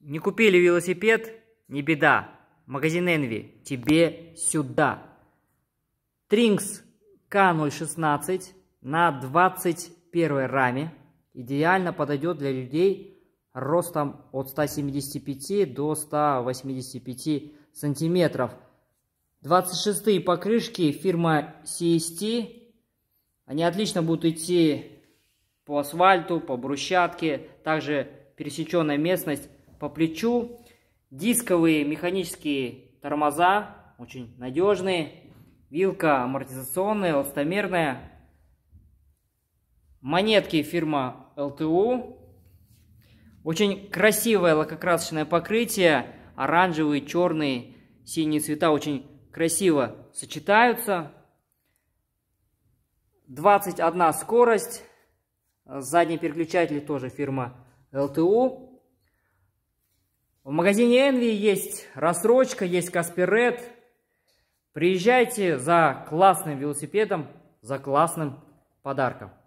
Не купили велосипед? Не беда. Магазин Envy. Тебе сюда. Тринкс К016 на 21 раме. Идеально подойдет для людей ростом от 175 до 185 сантиметров. 26 покрышки фирма CST. Они отлично будут идти по асфальту, по брусчатке, также пересеченная местность по плечу. Дисковые механические тормоза, очень надежные. Вилка амортизационная, ластомерная Монетки фирма ЛТУ. Очень красивое лакокрасочное покрытие. Оранжевые, черные, синие цвета очень красиво сочетаются. 21 скорость. Задний переключатель тоже фирма ЛТУ. В магазине Envy есть рассрочка, есть Касперет. Приезжайте за классным велосипедом, за классным подарком.